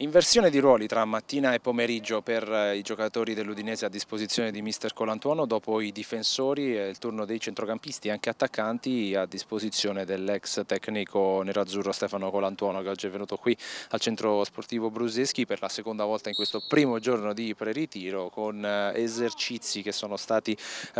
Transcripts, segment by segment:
Inversione di ruoli tra mattina e pomeriggio per eh, i giocatori dell'Udinese a disposizione di mister Colantuono dopo i difensori e eh, il turno dei centrocampisti e anche attaccanti a disposizione dell'ex tecnico nerazzurro Stefano Colantuono che oggi è venuto qui al centro sportivo Bruseschi per la seconda volta in questo primo giorno di pre-ritiro con eh, esercizi che sono stati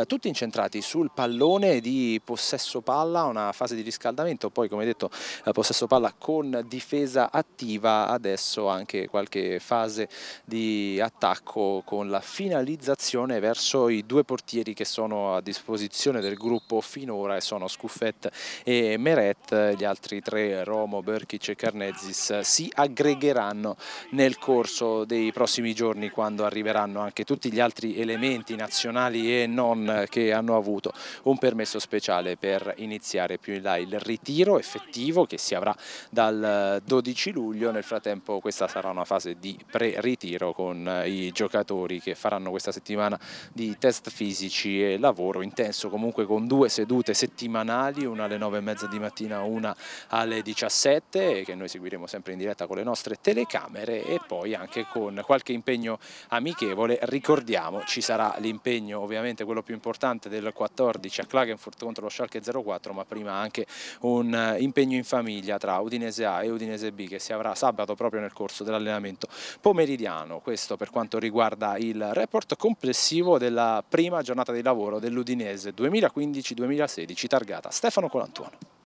tutti incentrati sul pallone di possesso palla, una fase di riscaldamento, poi come detto possesso palla con difesa attiva adesso anche anche qualche fase di attacco con la finalizzazione verso i due portieri che sono a disposizione del gruppo finora e sono Scuffet e Meret, gli altri tre Romo, Berkic e Carnezis si aggregheranno nel corso dei prossimi giorni quando arriveranno anche tutti gli altri elementi nazionali e non che hanno avuto un permesso speciale per iniziare più in là il ritiro effettivo che si avrà dal 12 luglio, nel frattempo questa sarà una fase di pre-ritiro con eh, i giocatori che faranno questa settimana di test fisici e lavoro intenso comunque con due sedute settimanali, una alle 9 e mezza di mattina, una alle 17 che noi seguiremo sempre in diretta con le nostre telecamere e poi anche con qualche impegno amichevole. Ricordiamo ci sarà l'impegno ovviamente quello più importante del 14 a Klagenfurt contro lo Schalke 04 ma prima anche un eh, impegno in famiglia tra Udinese A e Udinese B che si avrà sabato proprio nel corso dell'allenamento pomeridiano. Questo per quanto riguarda il report complessivo della prima giornata di lavoro dell'Udinese 2015-2016 targata Stefano Colantuono.